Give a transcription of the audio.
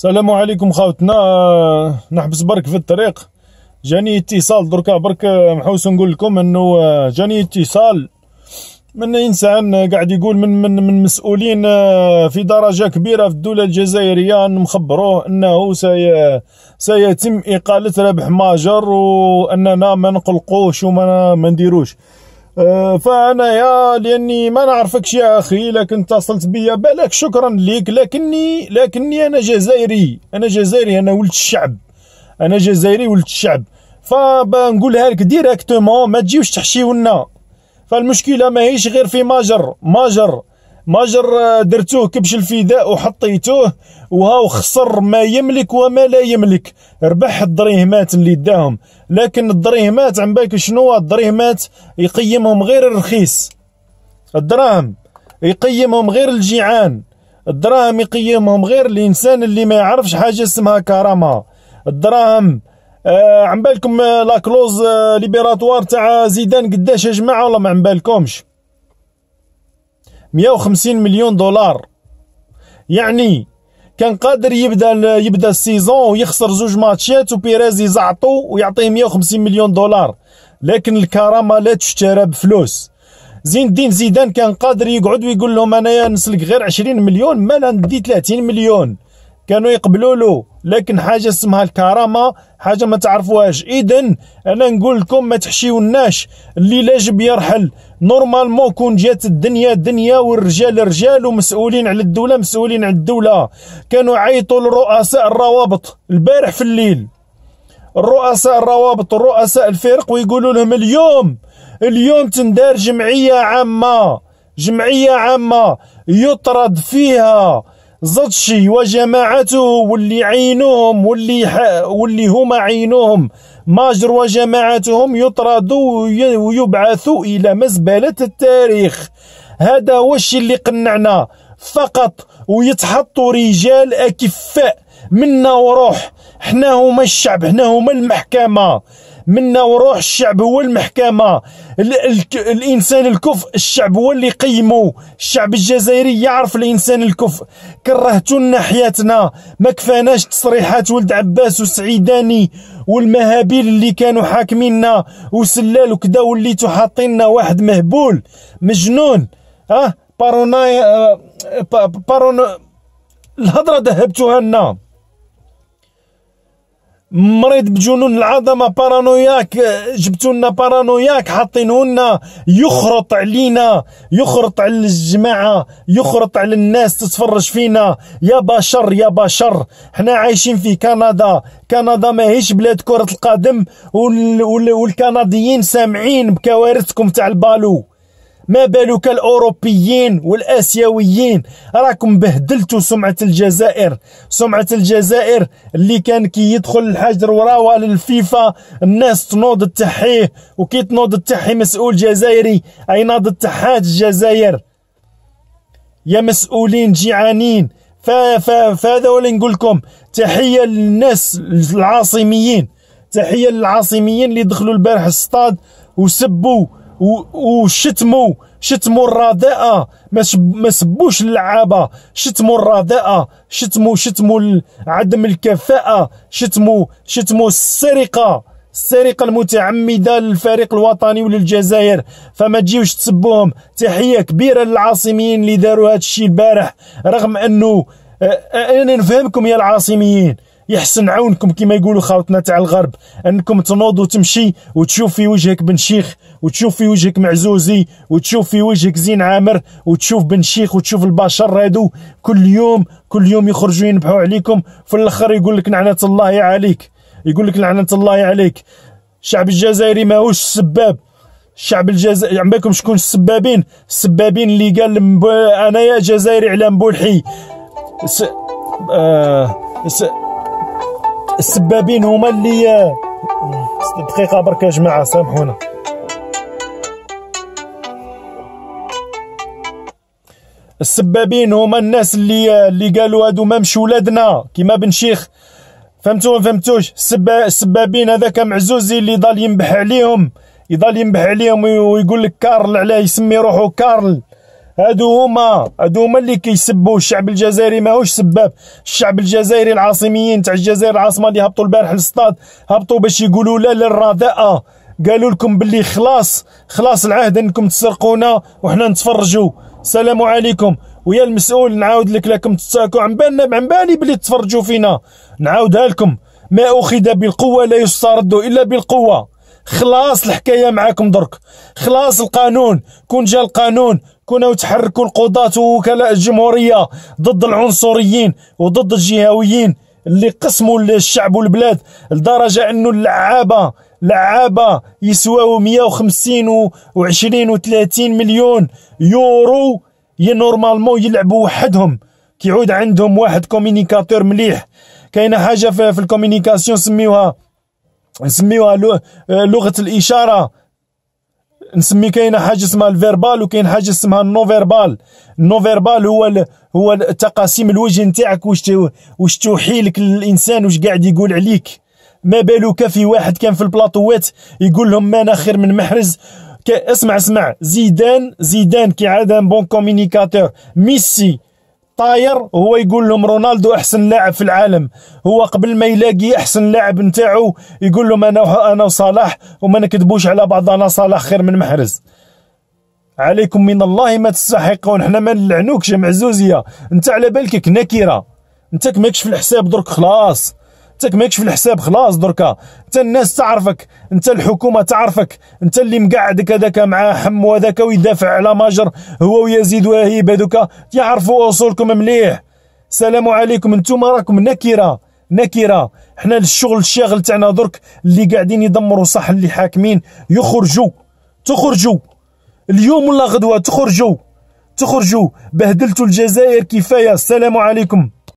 السلام عليكم خاوتنا آه، نحبس برك في الطريق جاني اتصال دركا برك آه، محوس نقول لكم انه آه، جاني اتصال من انسان قاعد يقول من من من مسؤولين في درجه كبيره في الدوله الجزائريه مخبروه انه سي سيتم اقاله ربح ماجر واننا ما نقلقوش وما ما نديروش أه، فانايا لاني ما نعرفكش يا اخي لكن اتصلت بيا بالك شكرا ليك لكني لكني انا جزائري انا جزائري انا ولد الشعب انا جزائري ولد الشعب فبنقولها لك ديريكتومون ما تجيوش تحشيونا فالمشكله ماهيش غير في ماجر ماجر ماجر آه، درتوه كبش الفداء وحطيتوه وهاو خسر ما يملك وما لا يملك ربح الدريهمات اللي داهم لكن الدريهمات عم بالك شنو الدريهمات يقيمهم غير الرخيص الدراهم يقيمهم غير الجيعان الدراهم يقيمهم غير الانسان اللي ما يعرفش حاجه اسمها كرامه الدراهم آه عم بالكم آه، لا كلوز آه، ليبراتوار ليبيراتوار تاع زيدان قداش يا جماعه ولا ما عم بالكمش 150 مليون دولار يعني كان قادر يبدا يبدا السيزون ويخسر زوج ماتشات وبيريز يزعطو ويعطيه 150 مليون دولار لكن الكرامه لا تشترى بفلوس زين الدين زيدان كان قادر يقعد ويقول لهم انايا نسلك غير 20 مليون ما ندي 30 مليون كانوا يقبلوا له لكن حاجه اسمها الكرامه حاجه ما تعرفوهاش اذا انا نقول لكم ما تحشيوناش اللي لاجب يرحل نورمالمون كون جات الدنيا دنيا والرجال رجال ومسؤولين على الدوله مسؤولين على الدوله كانوا عيطوا لرؤساء الروابط البارح في الليل الرؤساء الروابط الرؤساء الفرق ويقولوا لهم اليوم اليوم تندار جمعيه عامه جمعيه عامه يطرد فيها زطشي وجماعته واللي عينوهم واللي ح... واللي هما عينوهم ماجر وجماعتهم يطردوا ويبعثوا الى مزبله التاريخ هذا هو اللي قنعنا فقط ويتحطوا رجال اكفاء منا وروح حنا هما الشعب حنا هما المحكمه منا وروح الشعب هو المحكمة الإنسان الكفء الشعب هو اللي قيمه الشعب الجزائري يعرف الإنسان الكفء كرهتونا حياتنا ما كفاناش تصريحات ولد عباس وسعيداني والمهابيل اللي كانوا حاكميننا وسلال وكذا وليتو حاطيننا واحد مهبول مجنون ها باروناي آه بارون الهضره ذهبتها النام مريض بجنون العظمه بارانوياك جبتوا لنا بارانوياك حاطينه لنا يخرط علينا يخرط على الجماعه يخرط على الناس تتفرج فينا يا بشر يا بشر حنا عايشين في كندا كندا ماهيش بلاد كره القدم والكنديين سامعين بكوارثكم تاع البالو ما بالك الاوروبيين والاسيويين راكم بهدلتوا سمعه الجزائر سمعه الجزائر اللي كان كي يدخل الحجر وراوا للفيفا الناس تنوض تحيه وكي تنوض تحي مسؤول جزائري ناض التحات الجزائر يا مسؤولين جيعانين فهذا ولا نقول لكم تحيه للناس العاصميين تحيه للعاصميين اللي دخلوا البارح الصطاد وسبوا وشتموا شتموا الرداءة ما, ما سبوش اللعابة شتموا الرداءة شتموا شتموا عدم الكفاءة شتموا شتموا السرقة السرقة المتعمدة للفريق الوطني وللجزائر فما تجيوش تسبوهم تحية كبيرة للعاصميين اللي داروا هذا الشيء البارح رغم انه آه، آه، انا نفهمكم يا العاصميين يحسن عونكم كما يقولوا خاوتنا تاع الغرب انكم تنوض وتمشي وتشوف في وجهك بن شيخ وتشوف في وجهك معزوزي وتشوف في وجهك زين عامر وتشوف بن شيخ وتشوف البشر هادو كل يوم كل يوم يخرجوا ينبحوا عليكم في الاخر يقول لك لعنه الله عليك يقول لك لعنه الله عليك الشعب الجزائري ماهوش السباب الشعب الجزائري يعني عم بالكم شكون السبابين السبابين اللي قال مب... انا يا جزائري على مبولحي س... آه... س... السبابين هما اللي دقيقه برك يا جماعه سامحونا السبابين هما الناس اللي اللي قالوا هادو ما مش ولادنا كيما بن شيخ فهمتوا ما فهمتوش السبا السبابين هذاك معزوزي اللي ضال ينبح عليهم يضل ينبح عليهم ويقول لك كارل علاه يسمي روحه كارل هادو هما هادو هما اللي كيسبوا الشعب الجزائري ماهوش سباب الشعب الجزائري العاصميين تاع الجزائر العاصمه اللي هبطوا البارح للسطاد هبطوا باش يقولوا لا للرداءه قالوا لكم باللي خلاص خلاص العهد انكم تسرقونا وحنا نتفرجوا السلام عليكم ويا المسؤول نعاود لك لكم تساكو عم بالنا عم بالي بلي تفرجوا فينا نعاودها لكم ما اخذ بالقوه لا يسترد الا بالقوه خلاص الحكايه معاكم درك خلاص القانون كون جا القانون كونوا تحركوا القضاة ووكلاء الجمهوريه ضد العنصريين وضد الجهويين اللي قسموا الشعب والبلاد لدرجه انه اللعابه لعابه يسواو 150 و20 و30 مليون يورو يا نورمالمون يلعبوا وحدهم كيعود عندهم واحد كومينيكاتور مليح كاينه حاجه في, الكومينيكاسيون سميوها نسميوها لغه الاشاره نسمي كاينه حاجه اسمها الفيربال وكاين حاجه اسمها النو فيربال النو فيربال هو ال... هو تقاسيم الوجه نتاعك واش واش توحي لك الانسان واش قاعد يقول عليك ما بالك في واحد كان في البلاطوات يقول لهم ما انا خير من محرز اسمع اسمع زيدان زيدان كي عاد ان بون كومينيكاتور ميسي طاير هو يقول لهم رونالدو احسن لاعب في العالم هو قبل ما يلاقي احسن لاعب نتاعو يقول لهم انا انا وصلاح وما نكذبوش على بعضنا صلاح خير من محرز عليكم من الله ما تستحقون حنا ما نلعنوكش يا معزوزيه انت على بالك نكره انت ماكش في الحساب درك خلاص انت ماكش في الحساب خلاص دركا انت الناس تعرفك انت الحكومه تعرفك انت اللي مقعدك هذاك مع حم وذاك ويدافع على ماجر هو ويزيد وهيب هذوك يعرفوا اصولكم مليح سلام عليكم انتم راكم نكره نكره حنا الشغل الشاغل تاعنا درك اللي قاعدين يدمروا صح اللي حاكمين يخرجوا تخرجوا اليوم ولا غدوه تخرجوا تخرجوا بهدلتوا الجزائر كفايه السلام عليكم